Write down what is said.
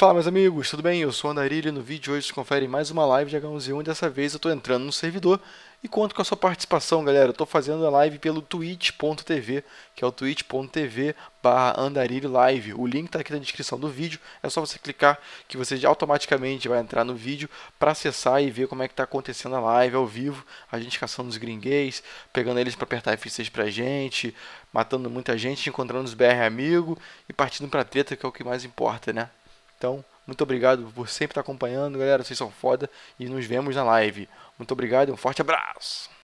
Fala meus amigos, tudo bem? Eu sou o Andarilho e no vídeo hoje vocês conferem mais uma live de H1Z1 e dessa vez eu estou entrando no servidor e conto com a sua participação, galera. Eu estou fazendo a live pelo twitch.tv, que é o twitch.tv barra Andarilho Live. O link está aqui na descrição do vídeo, é só você clicar que você automaticamente vai entrar no vídeo para acessar e ver como é que está acontecendo a live ao vivo, a gente caçando os gringuês, pegando eles para apertar F6 pra gente, matando muita gente, encontrando os BR amigo e partindo pra treta, que é o que mais importa, né? Então, muito obrigado por sempre estar acompanhando, galera. Vocês são foda e nos vemos na live. Muito obrigado, e um forte abraço.